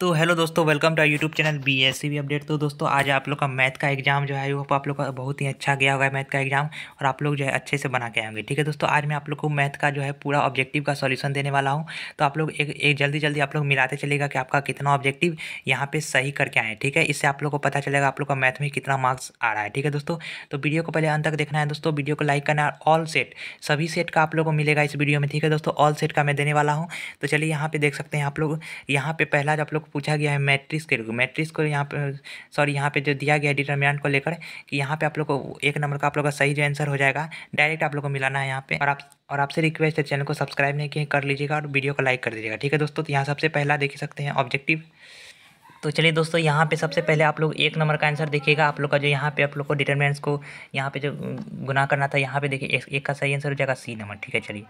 तो हेलो दोस्तों welcome to YouTube channel B S C update तो दोस्तों आज आप लोग का मैथ का एग्जाम जो है वो आप लोग का बहुत ही अच्छा गया होगा मैथ का एग्जाम और आप लोग जो है अच्छे से बना के आएंगे ठीक है दोस्तों आज मैं आप लोग को मैथ का जो है पूरा ऑब्जेक्टिव का सॉल्यूशन देने वाला हूँ तो आप लोग एक, एक जल्दी जल्दी आप लोग मिलाते चलेगा कि आपका कितना ऑब्जेक्टिव यहाँ पर सही करके आए ठीक है इससे आप लोग को पता चलेगा आप लोग का मैथ में कितना मार्क्स आ रहा है ठीक है दोस्तों तो वीडियो को पहले अंत तक देखना है दोस्तों वीडियो को लाइक करना है ऑल सेट सभी सेट का आप लोग को मिलेगा इस वीडियो में ठीक है दोस्तों ऑल सेट का मैं देने वाला हूँ तो चलिए यहाँ पर देख सकते हैं आप लोग यहाँ पर पहला जो आप लोग को पूछा गया है मैट्रिक्स के रूप मैट्रिक्स को यहाँ पर सॉरी यहाँ पे जो दिया गया है डिटर्मिनेंट को लेकर कि यहाँ पे आप लोग को एक नंबर का आप लोग का सही जो आंसर हो जाएगा डायरेक्ट आप लोग को मिलाना है यहाँ पे और आप और आपसे रिक्वेस्ट है चैनल को सब्सक्राइब नहीं किए कर लीजिएगा और वीडियो को लाइक कर दीजिएगा ठीक है दोस्तों तो यहाँ सबसे पहला देख सकते हैं ऑब्जेक्टिव तो चलिए दोस्तों यहाँ पे सबसे पहले आप लोग एक नंबर का आंसर देखिएगा आप लोग का जो यहाँ पे आप लोग को डिटर्मिनेंट्स को यहाँ पे जो गुना करना था यहाँ पे देखिए एक का सही आंसर हो जाएगा सी नंबर ठीक है चलिए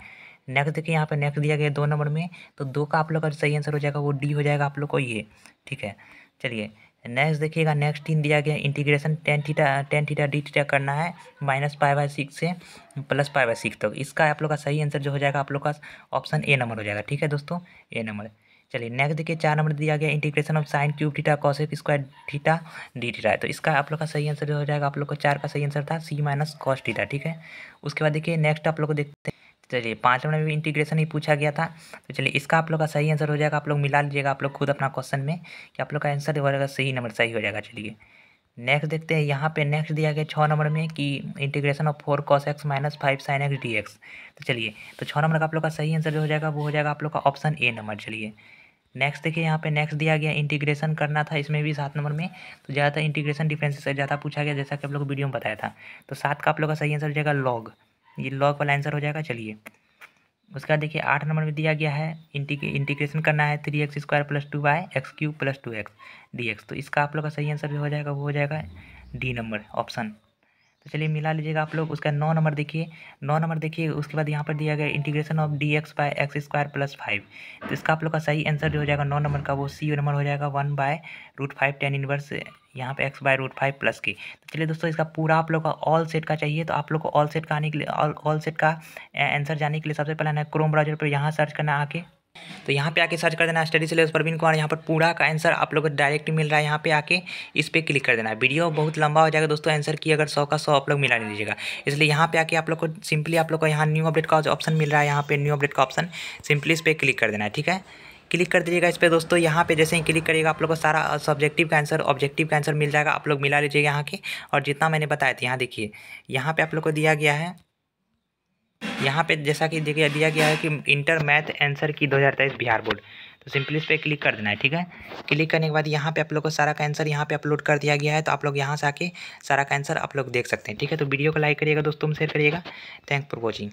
नेक्स्ट देखिए यहाँ पे नेक्स्ट दिया गया दो नंबर में तो दो का आप लोग का सही आंसर हो जाएगा वो डी हो जाएगा आप लोग को ये ठीक है चलिए नेक्स्ट देखिएगा नेक्स्ट तीन दिया गया integration tan theta tan theta D theta करना है माइनस फाइव बाई सिक्स से प्लस फाइव बाई सिक्स तक इसका आप लोग का सही आंसर जो हो जाएगा आप लोग का ऑप्शन ए नंबर हो जाएगा ठीक है दोस्तों ए नंबर चलिए नेक्स्ट देखिए चार नंबर दिया गया integration of sine cube theta cosec square theta D theta है तो इसका आप लोग का सही आंसर जो हो जाएगा आप लोग का चार का सही आंसर था सी माइनस कॉस थीटा ठीक है उसके बाद देखिए नेक्स्ट आप लोग को देखते हैं चलिए पाँच नंबर में भी इंटीग्रेशन ही पूछा गया था तो चलिए इसका आप लोग का सही आंसर हो जाएगा आप लोग मिला लीजिएगा आप लोग खुद अपना क्वेश्चन में कि आप लोग का आंसर हो जाएगा सही नंबर सही हो जाएगा चलिए नेक्स्ट देखते हैं यहाँ पे नेक्स्ट दिया गया छः नंबर में कि integration of four cos x minus five sine x d x तो चलिए तो छः नंबर का आप लोग का सही आंसर जो हो जाएगा वो हो जाएगा आप लोग का ऑप्शन ए नंबर चलिए नेक्स्ट देखिए यहाँ पे नेक्स्ट दिया गया इंटीग्रेशन करना था इसमें भी सात नंबर में तो ज़्यादातर इंटीग्रेशन डिफ्रेंस ज़्यादा पूछा गया जैसा कि आप लोग वीडियो में बताया था तो सात का आप लोग का सही आंसर हो जाएगा लॉग ये लॉग वाला आंसर हो जाएगा चलिए उसके बाद देखिए आठ नंबर में दिया गया है इंटीग्रेशन करना है three x square plus two y x cube plus two x d x तो इसका आप लोग का सही आंसर जो हो जाएगा वो हो जाएगा डी नंबर ऑप्शन तो चलिए मिला लीजिएगा आप लोग उसका नौ नंबर देखिए नौ नंबर देखिए उसके बाद यहाँ पर दिया गया integration of d x by x square plus five तो इसका आप लोग का सही आंसर जो हो जाएगा नौ नंबर का वो सी नंबर हो जाएगा one by root five tan inverse यहाँ पे x by root five plus की तो चलिए दोस्तों इसका पूरा आप लोग का ऑल सेट का चाहिए तो आप लोग को ऑल सेट का आने के लिए ऑल सेट का आंसर जाने के लिए सबसे पहले ना क्रोम ब्राउजर पर यहाँ सर्च करना आके तो यहाँ पे आके सर्च कर देना स्टडी सिलेबस प्रवीण कुमार यहाँ पर पूरा का आंसर आप लोग को डायरेक्ट मिल रहा है यहाँ पे आके इस पर क्लिक कर देना वीडियो बहुत लंबा हो जाएगा दोस्तों आंसर की अगर सौ का सौ आप लोग मिला नहीं लीजिएगा इसलिए यहाँ पे आके आप लोग को सिंपली आप लोग को यहाँ न्यू अपडेट का ऑप्शन मिल रहा है यहाँ पर न्यू अपडेट का ऑप्शन सिंपली इस पर क्लिक कर देना है ठीक है क्लिक कर दीजिएगा इस पर दोस्तों यहाँ पे जैसे ही क्लिक करिएगा आप लोग को सारा सब्जेक्टिव का आंसर ऑब्जेक्टिव का आंसर मिल जाएगा आप लोग मिला लीजिएगा यहाँ के और जितना मैंने बताया था यहाँ देखिए यहाँ पे आप लोग को दिया गया है यहाँ पे जैसा कि देखिए दिया गया है कि इंटर मैथ आंसर की दो बिहार बोर्ड तो सिंपली इस पर क्लिक कर देना है ठीक है क्लिक करने के बाद यहाँ पे आप लोग को सारा का आंसर यहाँ पे अपलोड कर दिया गया है तो आप लोग यहाँ से आके सारा का आंसर आप लोग देख सकते हैं ठीक है तो वीडियो को लाइक करिएगा दोस्तों में शेयर करिएगा थैंक फॉर वॉचिंग